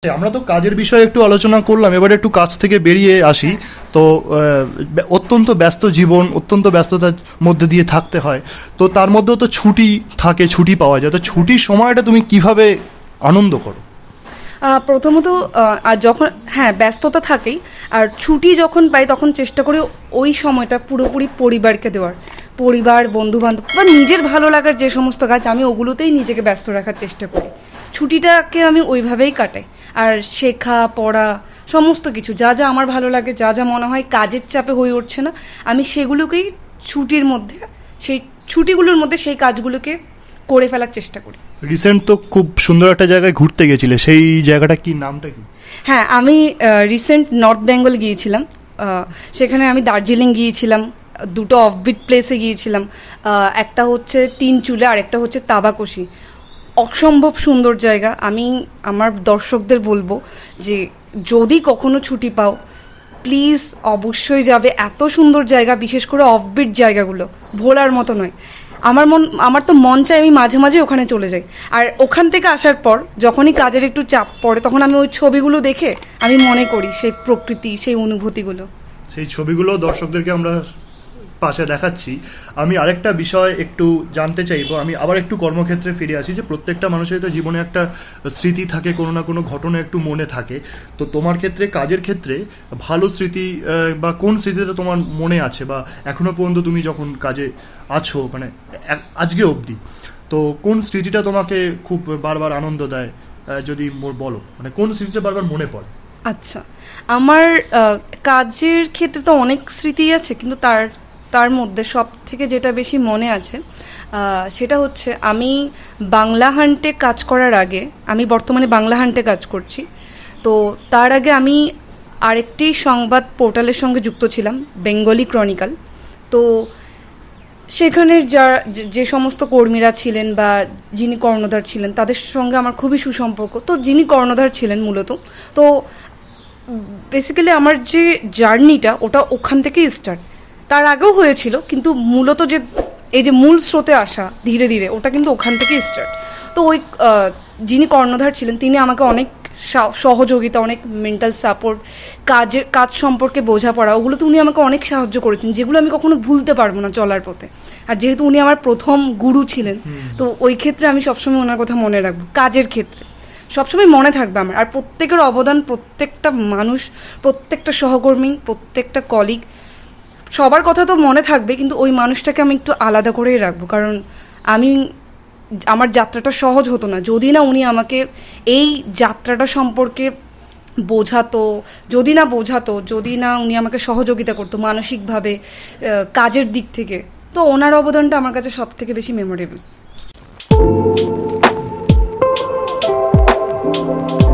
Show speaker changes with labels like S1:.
S1: আচ্ছা, আমরা তো কাজের বিষয়ে একটু আলোচনা করলাম এবারে একটু কাজ থেকে বেরিয়ে আসি তো অত্যন্ত ব্যস্ত জীবন অত্যন্ত ব্যস্ততার মধ্যে দিয়ে থাকতে হয় তো তার মধ্যেও তো ছুটি থাকে ছুটি পাওয়া যায় তো ছুটির সময়টা তুমি কিভাবে আনন্দ করো
S2: প্রথমত আর যখন হ্যাঁ ব্যস্ততা থাকেই আর ছুটি যখন পাই তখন চেষ্টা করি ওই সময়টা পুরোপুরি পরিবারকে দেওয়ার পরিবার বন্ধুবান্ধব বা নিজের ভালো লাগার যে সমস্ত কাজ আমি ওগুলোতেই নিজেকে ব্যস্ত রাখার চেষ্টা করি ছুটিটাকে আমি ওইভাবেই কাটাই আর শেখা পড়া সমস্ত কিছু যা যা আমার ভালো লাগে যা যা মনে হয় কাজের চাপে হয়ে উঠছে না আমি সেগুলোকেই ছুটির মধ্যে সেই ছুটিগুলোর মধ্যে সেই কাজগুলোকে করে ফেলার চেষ্টা করি
S1: রিসেন্ট তো খুব সুন্দর একটা জায়গায় ঘুরতে গেছিলে সেই জায়গাটা কি নামটা কি
S2: হ্যাঁ আমি রিসেন্ট নর্থ বেঙ্গল গিয়েছিলাম সেখানে আমি দার্জিলিং গিয়েছিলাম দুটো অফবিট প্লেসে গিয়েছিলাম একটা হচ্ছে তিন চুলে আর একটা হচ্ছে তাবাকশি অসম্ভব সুন্দর জায়গা আমি আমার দর্শকদের বলবো যে যদি কখনো ছুটি পাও প্লিজ অবশ্যই যাবে এত সুন্দর জায়গা বিশেষ করে অফবিট জায়গাগুলো ভোলার মতো নয় আমার মন আমার তো মন চাই আমি মাঝে মাঝে ওখানে চলে যাই আর ওখান থেকে আসার পর যখনই কাজের একটু চাপ পড়ে তখন আমি ওই ছবিগুলো দেখে আমি মনে করি সেই প্রকৃতি সেই অনুভূতিগুলো
S1: সেই ছবিগুলো দর্শকদেরকে আমরা পাশে দেখাচ্ছি আমি আরেকটা বিষয় একটু জানতে চাইবো আমি আবার একটু কর্মক্ষেত্রে ফিরে আসি যে প্রত্যেকটা মানুষের তো জীবনে একটা স্মৃতি থাকে কোনো না কোনো ঘটনা একটু মনে থাকে তো তোমার ক্ষেত্রে কাজের ক্ষেত্রে ভালো স্মৃতি বা কোন স্মৃতিটা তোমার মনে আছে বা এখনও পর্যন্ত তুমি যখন কাজে আছো মানে আজকে অবধি তো কোন স্মৃতিটা তোমাকে খুব বারবার আনন্দ দেয় যদি বলো মানে কোন স্মৃতিটা বারবার মনে পড়ে
S2: আচ্ছা আমার কাজের ক্ষেত্রে তো অনেক স্মৃতি আছে কিন্তু তার তার মধ্যে সব থেকে যেটা বেশি মনে আছে সেটা হচ্ছে আমি বাংলা হান্টে কাজ করার আগে আমি বর্তমানে বাংলা হান্টে কাজ করছি তো তার আগে আমি আরেকটি সংবাদ পোর্টালের সঙ্গে যুক্ত ছিলাম বেঙ্গলি ক্রনিকাল তো সেখানের যা যে সমস্ত কর্মীরা ছিলেন বা যিনি কর্ণধার ছিলেন তাদের সঙ্গে আমার খুবই সুসম্পর্ক তো যিনি কর্ণধার ছিলেন মূলত তো বেসিক্যালি আমার যে জার্নিটা ওটা ওখান থেকেই স্টার্ট তার আগেও হয়েছিল কিন্তু মূলত যে এই যে মূল স্রোতে আসা ধীরে ধীরে ওটা কিন্তু ওখান থেকেই স্টার্ট তো ওই যিনি কর্ণধার ছিলেন তিনি আমাকে অনেক সহযোগিতা অনেক মেন্টাল সাপোর্ট কাজের কাজ সম্পর্কে বোঝাপড়া ওগুলো তো উনি আমাকে অনেক সাহায্য করেছেন যেগুলো আমি কখনো ভুলতে পারবো না চলার পথে আর যেহেতু উনি আমার প্রথম গুরু ছিলেন তো ওই ক্ষেত্রে আমি সবসময় ওনার কথা মনে রাখবো কাজের ক্ষেত্রে সবসময় মনে থাকবে আমার আর প্রত্যেকের অবদান প্রত্যেকটা মানুষ প্রত্যেকটা সহকর্মী প্রত্যেকটা কলিগ সবার কথা তো মনে থাকবে কিন্তু ওই মানুষটাকে আমি একটু আলাদা করেই রাখবো কারণ আমি আমার যাত্রাটা সহজ হতো না যদি না উনি আমাকে এই যাত্রাটা সম্পর্কে বোঝাতো যদি না বোঝাতো যদি না উনি আমাকে সহযোগিতা করতো মানসিকভাবে কাজের দিক থেকে তো ওনার অবদানটা আমার কাছে সব থেকে বেশি মেমোরেবল